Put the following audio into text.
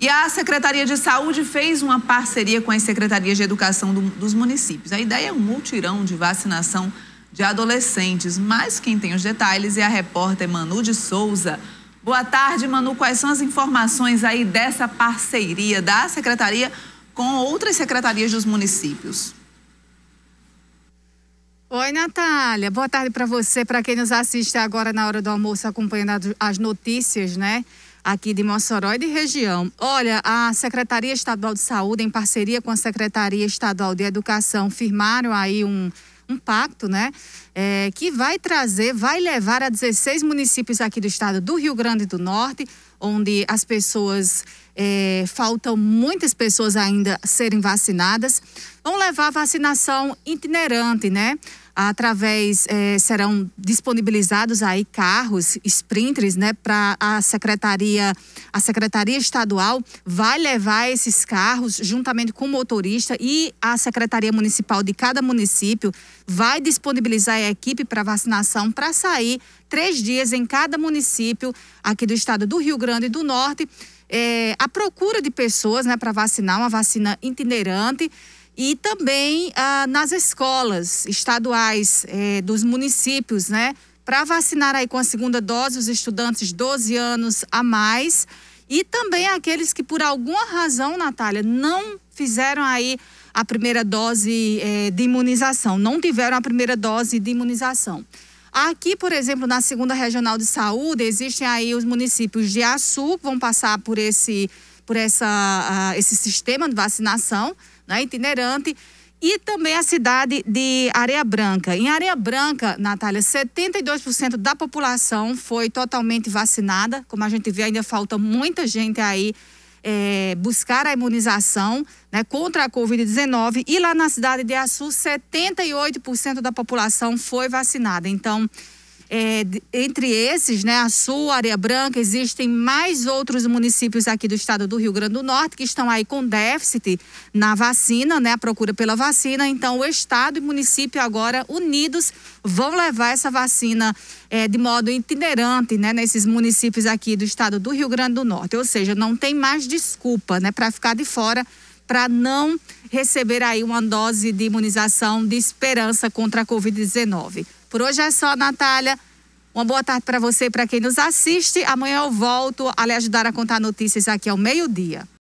E a Secretaria de Saúde fez uma parceria com as Secretarias de Educação do, dos municípios. A ideia é um multirão de vacinação de adolescentes, mas quem tem os detalhes é a repórter Manu de Souza. Boa tarde, Manu. Quais são as informações aí dessa parceria da Secretaria com outras secretarias dos municípios? Oi, Natália. Boa tarde para você, para quem nos assiste agora na hora do almoço acompanhando as notícias, né? aqui de Mossoró e de região. Olha, a Secretaria Estadual de Saúde, em parceria com a Secretaria Estadual de Educação, firmaram aí um, um pacto, né? É, que vai trazer, vai levar a 16 municípios aqui do estado do Rio Grande do Norte, onde as pessoas é, faltam muitas pessoas ainda serem vacinadas. Vão levar vacinação itinerante, né? Através, é, serão disponibilizados aí carros, sprinters, né? Para a secretaria, a secretaria estadual vai levar esses carros juntamente com o motorista e a secretaria municipal de cada município vai disponibilizar a equipe para vacinação para sair três dias em cada município aqui do estado do Rio Grande do Norte é, a procura de pessoas né, para vacinar, uma vacina itinerante, e também ah, nas escolas estaduais é, dos municípios, né? Para vacinar aí com a segunda dose os estudantes 12 anos a mais e também aqueles que por alguma razão, Natália, não fizeram aí a primeira dose é, de imunização, não tiveram a primeira dose de imunização. Aqui, por exemplo, na segunda regional de saúde, existem aí os municípios de Açu, que vão passar por esse, por essa, uh, esse sistema de vacinação né, itinerante. E também a cidade de Areia Branca. Em Areia Branca, Natália, 72% da população foi totalmente vacinada. Como a gente vê, ainda falta muita gente aí é, buscar a imunização né, contra a Covid-19 e lá na cidade de Açu, 78% da população foi vacinada. Então, é, entre esses, né, a Sul, Areia Branca, existem mais outros municípios aqui do estado do Rio Grande do Norte que estão aí com déficit na vacina, né, a procura pela vacina. Então, o estado e município agora unidos vão levar essa vacina é, de modo itinerante, né, nesses municípios aqui do estado do Rio Grande do Norte. Ou seja, não tem mais desculpa, né, para ficar de fora para não receber aí uma dose de imunização de esperança contra a Covid-19. Por hoje é só, Natália. Uma boa tarde para você e para quem nos assiste. Amanhã eu volto a lhe ajudar a contar notícias aqui ao meio-dia.